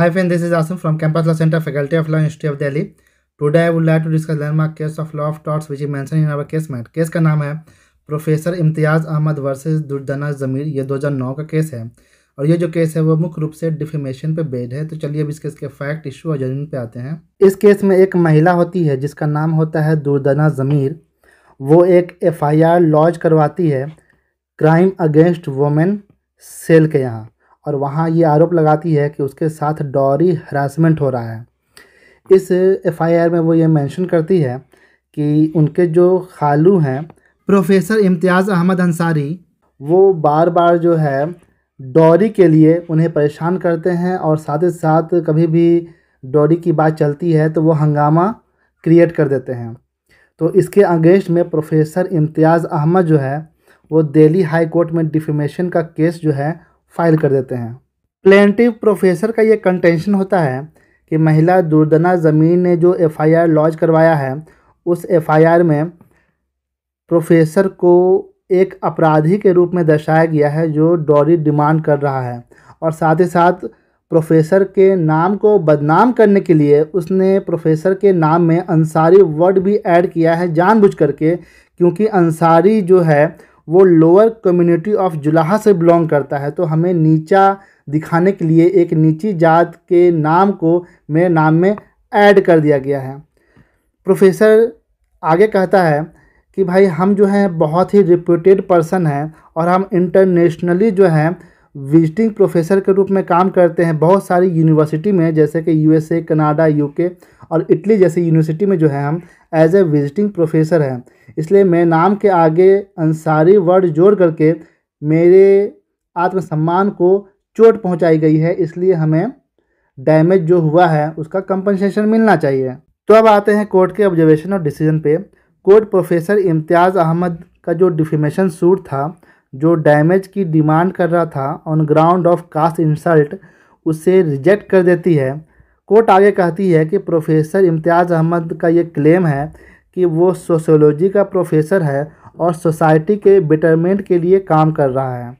Hi friends, this is Asim from Campus Law Center, Faculty of Law, University of Delhi. Today I would like to discuss landmark case of law of torts which is mentioned in our case mat. Case का नाम है professor Imtiaz Ahmad versus Durdana Zameer ये 2009 का case है और ये जो case है वो मुख्य रूप से डिफेमेशन पे बेस्ड है तो चलिए अब इस केस के फैक्ट इशू और जजमेंट पे आते हैं इस केस में एक महिला होती है जिसका नाम होता है दुर्दना ज़मीर वो एक एफआईआर लॉज करवाती है क्राइम अगेंस्ट वोमेन सेल के यहाँ और वहाँ ये आरोप लगाती है कि उसके साथ डॉरी हरासमेंट हो रहा है इस एफआईआर में वो ये मेंशन करती है कि उनके जो खालू हैं प्रोफेसर इम्तियाज़ अहमद अंसारी वो बार बार जो है डॉरी के लिए उन्हें परेशान करते हैं और साथ ही साथ कभी भी डॉरी की बात चलती है तो वो हंगामा क्रिएट कर देते हैं तो इसके अगेंस्ट में प्रोफेसर इम्तियाज़ अहमद जो है वो दिल्ली हाई कोर्ट में डिफेमेशन का केस जो है फाइल कर देते हैं प्लेंटिव प्रोफेसर का ये कंटेंशन होता है कि महिला दुर्दना ज़मीन ने जो एफआईआर लॉन्च करवाया है उस एफआईआर में प्रोफेसर को एक अपराधी के रूप में दर्शाया गया है जो डॉरी डिमांड कर रहा है और साथ ही साथ प्रोफेसर के नाम को बदनाम करने के लिए उसने प्रोफेसर के नाम में अंसारी वर्ड भी ऐड किया है जानबूझ करके क्योंकि अंसारी जो है वो लोअर कम्युनिटी ऑफ जुलाहा से बिलोंग करता है तो हमें नीचा दिखाने के लिए एक नीची जात के नाम को मेरे नाम में ऐड कर दिया गया है प्रोफेसर आगे कहता है कि भाई हम जो हैं बहुत ही रिप्यूटेड पर्सन हैं और हम इंटरनेशनली जो हैं विजिटिंग प्रोफेसर के रूप में काम करते हैं बहुत सारी यूनिवर्सिटी में जैसे कि यूएसए कनाडा यूके और इटली जैसी यूनिवर्सिटी में जो है हम एज ए विजिटिंग प्रोफेसर हैं इसलिए मैं नाम के आगे अंसारी वर्ड जोड़ करके मेरे आत्मसम्मान को चोट पहुंचाई गई है इसलिए हमें डैमेज जो हुआ है उसका कंपनसेशन मिलना चाहिए तो अब आते हैं कोर्ट के ऑब्जर्वेशन और डिसीजन पे कोर्ट प्रोफेसर इम्तियाज़ अहमद का जो डिफेमेशन सूट था जो डैमेज की डिमांड कर रहा था on ground of caste insult उसे रिजेक्ट कर देती है कोर्ट आगे कहती है कि प्रोफेसर इम्तियाज़ अहमद का ये क्लेम है कि वो सोशोलॉजी का प्रोफेसर है और सोसाइटी के बेटरमेंट के लिए काम कर रहा है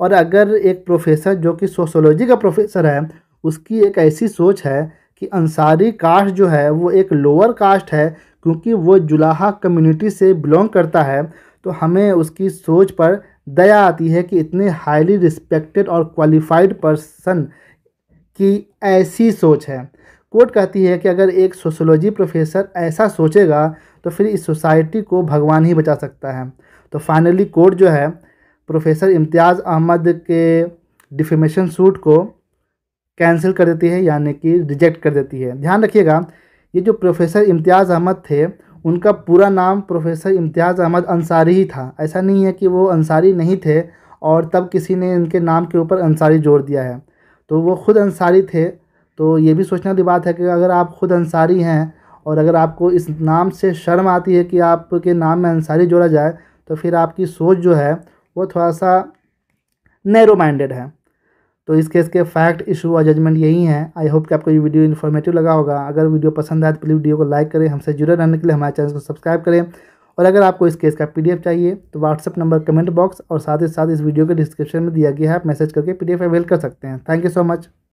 और अगर एक प्रोफेसर जो कि सोशोलॉजी का प्रोफेसर है उसकी एक ऐसी सोच है कि अंसारी कास्ट जो है वो एक लोअर कास्ट है क्योंकि वो जुलाहा कम्युनिटी से बिलोंग करता है तो हमें उसकी सोच पर दया आती है कि इतने हाईली रिस्पेक्टेड और क्वालिफाइड पर्सन की ऐसी सोच है कोर्ट कहती है कि अगर एक सोशोलॉजी प्रोफेसर ऐसा सोचेगा तो फिर इस सोसाइटी को भगवान ही बचा सकता है तो फाइनली कोर्ट जो है प्रोफेसर इम्तियाज़ अहमद के डिफेमेशन सूट को कैंसिल कर देती है यानी कि रिजेक्ट कर देती है ध्यान रखिएगा ये जो प्रोफेसर इम्तियाज़ अहमद थे उनका पूरा नाम प्रोफेसर इम्तियाज़ अहमद अंसारी ही था ऐसा नहीं है कि वो अंसारी नहीं थे और तब किसी ने इनके नाम के ऊपर अंसारी जोड़ दिया है तो वो ख़ुद अंसारी थे तो ये भी सोचने वाली बात है कि अगर आप ख़ुद अंसारी हैं और अगर आपको इस नाम से शर्म आती है कि आपके नाम में अंसारी जोड़ा जाए तो फिर आपकी सोच जो है वो थोड़ा सा नैरो माइंडेड है तो इस केस के फैक्ट इशू और जजमेंट यही है आई होप कि आपको ये वीडियो इन्फॉर्मेटिव लगा होगा अगर वीडियो पसंद आए तो प्लीज़ वीडियो को लाइक करें हमसे जुड़े रहने के लिए हमारे चैनल को सब्सक्राइब करें और अगर आपको इस केस का पीडीएफ चाहिए तो व्हाट्सअप नंबर कमेंट बॉक्स और साथ ही साथ इस वीडियो के डिस्क्रिप्शन में दिया गया है आप मैसेज करके पीडीएफ अवेल कर सकते हैं थैंक यू सो मच